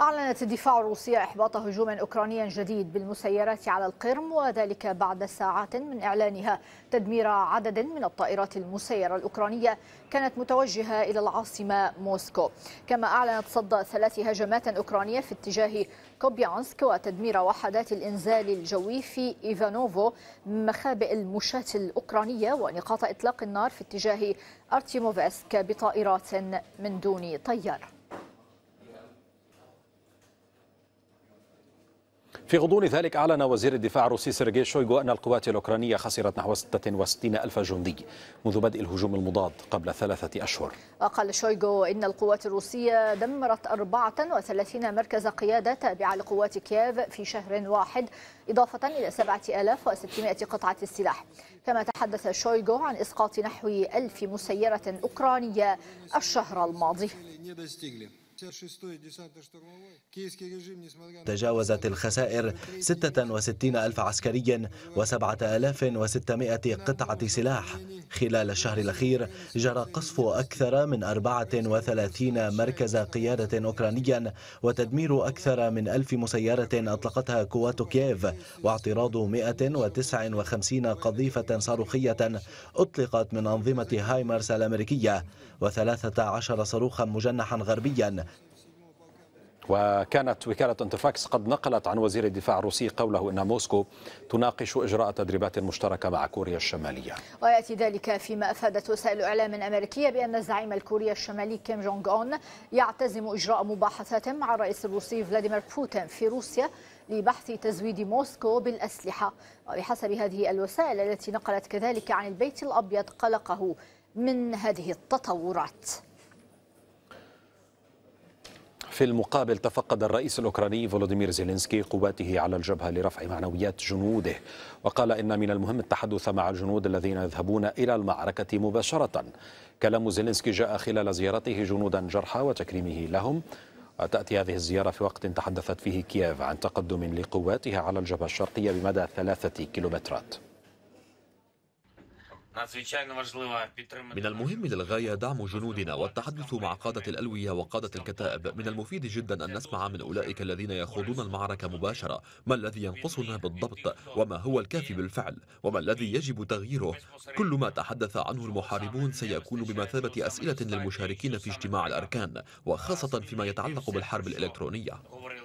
أعلنت الدفاع الروسية إحباط هجوم أوكراني جديد بالمسيرات على القرم وذلك بعد ساعات من إعلانها تدمير عدد من الطائرات المسيرة الأوكرانية كانت متوجهة إلى العاصمة موسكو كما أعلنت صد ثلاث هجمات أوكرانية في اتجاه كوبيانسك وتدمير وحدات الإنزال الجوي في إيفانوفو مخابئ المشاة الأوكرانية ونقاط إطلاق النار في اتجاه أرتيموفسك بطائرات من دون طيار في غضون ذلك أعلن وزير الدفاع الروسي سيرجي شويغو أن القوات الأوكرانية خسرت نحو 66 ألف جندي منذ بدء الهجوم المضاد قبل ثلاثة أشهر وقال شويغو إن القوات الروسية دمرت 34 مركز قيادة تابعة لقوات كييف في شهر واحد إضافة إلى 7600 قطعة السلاح كما تحدث شويغو عن إسقاط نحو ألف مسيرة أوكرانية الشهر الماضي تجاوزت الخسائر 66 ألف عسكري و7600 قطعة سلاح خلال الشهر الأخير جرى قصف أكثر من 34 مركز قيادة أوكرانيا وتدمير أكثر من ألف مسيرة أطلقتها قوات كييف واعتراض 159 قذيفة صاروخية أطلقت من أنظمة هايمرس الأمريكية و13 صاروخا مجنحا غربيا وكانت وكالة انترفاكس قد نقلت عن وزير الدفاع الروسي قوله أن موسكو تناقش إجراء تدريبات مشتركة مع كوريا الشمالية ويأتي ذلك فيما أفادت وسائل إعلام أمريكية بأن الزعيم الكوري الشمالي كيم جونغ أون يعتزم إجراء مباحثات مع الرئيس الروسي فلاديمير بوتين في روسيا لبحث تزويد موسكو بالأسلحة وبحسب هذه الوسائل التي نقلت كذلك عن البيت الأبيض قلقه من هذه التطورات في المقابل تفقد الرئيس الأوكراني فولوديمير زيلينسكي قواته على الجبهة لرفع معنويات جنوده وقال إن من المهم التحدث مع الجنود الذين يذهبون إلى المعركة مباشرة كلام زيلينسكي جاء خلال زيارته جنودا جرحى وتكريمه لهم وتأتي هذه الزيارة في وقت تحدثت فيه كييف عن تقدم لقواتها على الجبهة الشرقية بمدى ثلاثة كيلومترات من المهم للغاية دعم جنودنا والتحدث مع قادة الألوية وقادة الكتائب من المفيد جدا أن نسمع من أولئك الذين يخوضون المعركة مباشرة ما الذي ينقصنا بالضبط وما هو الكافي بالفعل وما الذي يجب تغييره كل ما تحدث عنه المحاربون سيكون بمثابة أسئلة للمشاركين في اجتماع الأركان وخاصة فيما يتعلق بالحرب الإلكترونية